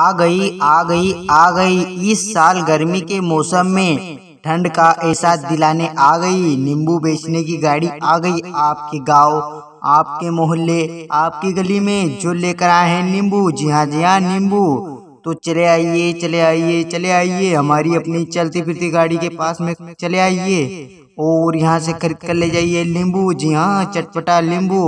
आ गई आ गई आ गई इस साल गर्मी के मौसम में ठंड का एहसास दिलाने आ गई नींबू बेचने की गाड़ी आ गई आपके गांव आपके मोहल्ले आपकी गली में जो लेकर आए हैं नींबू जी हाँ जी हाँ नींबू तो चले आइए चले आइए चले आइए हमारी अपनी चलती फिरती गाड़ी के पास में चले आइए और यहाँ से खरीद कर ले जाइए नींबू जी हाँ चटपटा नींबू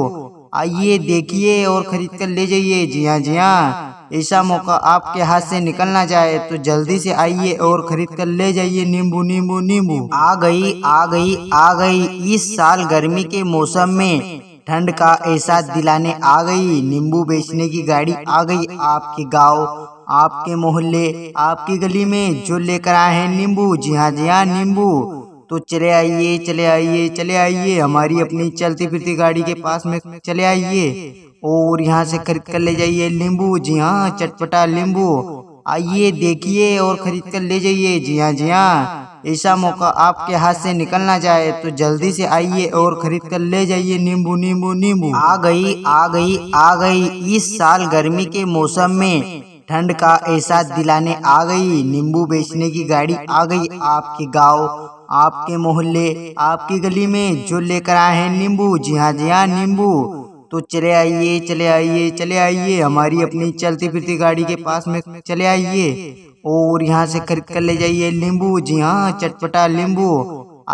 आइए देखिए और ख़रीद कर ले जाइए जी हाँ जी हाँ ऐसा मौका आपके हाथ से निकलना जाए तो जल्दी से आइए और खरीद कर ले जाइए नींबू नींबू नींबू आ गई आ गई आ गई इस साल गर्मी के मौसम में ठंड का एहसास दिलाने आ गई नींबू बेचने की गाड़ी आ गई आपके गांव आपके मोहल्ले आपकी गली में जो लेकर आए हैं नींबू जी हाँ जी हाँ नींबू तो चले आइए चले आइए चले आइए हमारी अपनी चलती फिरती गाड़ी के पास में चले आइए और यहाँ से खरीद कर ले जाइए नींबू जी हाँ चटपटा नींबू आइए देखिए और खरीद कर ले जाइए जी हाँ जी हाँ ऐसा मौका आपके हाथ से निकलना जाए तो जल्दी से आइए और खरीद कर ले जाइए नींबू नींबू नींबू आ गई आ गई आ गई इस साल गर्मी के मौसम में ठंड का एहसास दिलाने आ गई नींबू बेचने की गाड़ी आ गई आपके गांव आपके मोहल्ले आपकी गली में जो लेकर आए हैं नींबू जी हाँ जी हाँ नींबू तो चले आइए चले आइए चले आइए हमारी अपनी चलती फिरती गाड़ी के पास में चले आइए और यहाँ से खरीद कर ले जाइए नींबू जी हाँ चटपटा नींबू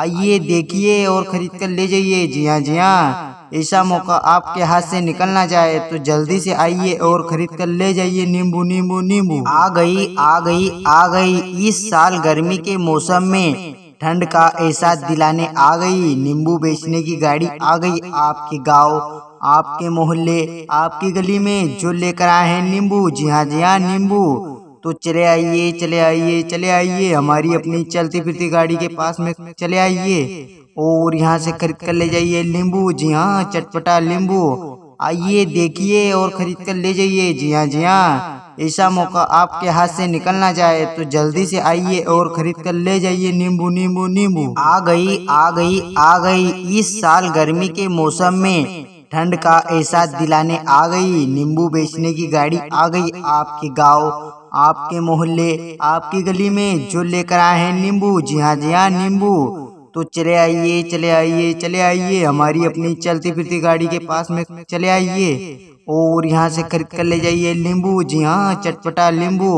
आइए देखिए और खरीद कर ले जाइए जी हाँ जी हाँ ऐसा मौका आपके हाथ से निकलना चाहे जाए तो जल्दी से आइए और खरीद कर ले जाइए नींबू नींबू नींबू आ गई आ गई आ गई इस साल गर्मी के मौसम में ठंड का एहसास दिलाने आ गई नींबू बेचने की गाड़ी आ गई आपके गांव आपके मोहल्ले आपकी गली में जो लेकर आए हैं नींबू जी हाँ जी हाँ नींबू तो चले आइए चले आइए चले आइए हमारी अपनी चलती फिरती गाड़ी के पास में चले आइए और यहाँ से खरीद कर ले जाइए नींबू जी हाँ चटपटा नींबू आइए देखिए और ख़रीद कर ले जाइए जी हाँ जी हाँ ऐसा मौका आपके हाथ से निकल ना जाए तो जल्दी से आइए और खरीद कर ले जाइए नींबू नींबू नींबू आ गई आ गई आ गई इस साल गर्मी के मौसम में ठंड का एहसास दिलाने आ गई नींबू बेचने की गाड़ी आ गई आपके गांव आपके मोहल्ले आपकी गली में जो लेकर आए हैं नींबू जी हाँ जी हाँ नींबू तो चले आइए चले आइए चले आइए हमारी अपनी चलती फिरती गाड़ी के पास में चले आइए और यहाँ से खरीद कर ले जाइए नींबू जी हाँ चटपटा नींबू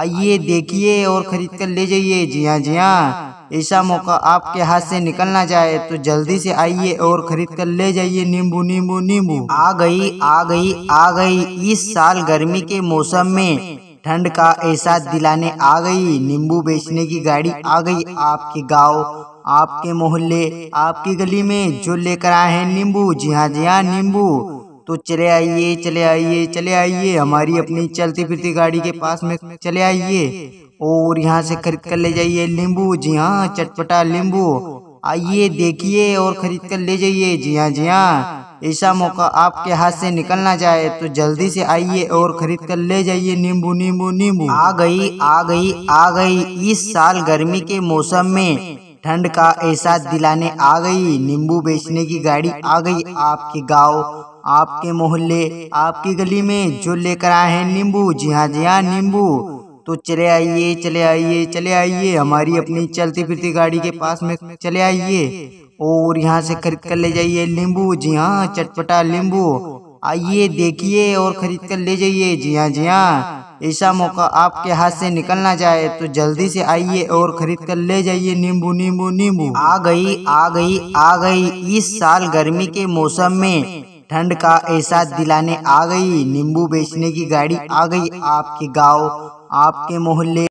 आइए देखिए और खरीद कर ले जाइए जी हाँ जी हाँ ऐसा मौका आपके हाथ से निकलना चाहे तो जल्दी से आइए और खरीद कर ले जाइए नींबू नींबू नींबू आ गई आ गई आ गई इस साल गर्मी के मौसम में ठंड का एहसास दिलाने आ गई नींबू बेचने की गाड़ी आ गई आपके गांव आपके मोहल्ले आपकी गली में जो लेकर आए हैं नींबू जी हाँ जी हाँ नींबू तो चले आइए चले आइए चले आइए हमारी अपनी चलती फिरती गाड़ी के पास में चले आइए और यहाँ से खरीद कर ले जाइए नींबू जी हाँ चटपटा नींबू आइए देखिए और ख़रीद कर ले जाइए जी हाँ जी हाँ ऐसा मौका आपके हाथ से निकल ना जाए तो जल्दी से आइए और खरीद कर ले जाइए नींबू नींबू नींबू आ गई आ गई आ गई इस साल गर्मी के मौसम में ठंड का एहसास दिलाने आ गई नींबू बेचने की गाड़ी आ गई आपके गांव आपके मोहल्ले आपकी गली में जो लेकर आए हैं नींबू जी हाँ जी हाँ नींबू तो चले आइए चले आइए चले आइए हमारी अपनी चलती फिरती गाड़ी के पास में चले आइए और यहाँ से खरीद कर ले जाइए नींबू जी हाँ चटपटा नींबू आइए देखिए और खरीद कर ले जाइए जी हाँ जी हाँ ऐसा मौका आपके हाथ से निकलना चाहे तो जल्दी से आइए और खरीद कर ले जाइए नींबू नींबू नींबू आ गई आ गई आ गई इस साल गर्मी के मौसम में ठंड का एहसास दिलाने आ गई नींबू बेचने की गाड़ी आ गई आपके गांव आपके मोहल्ले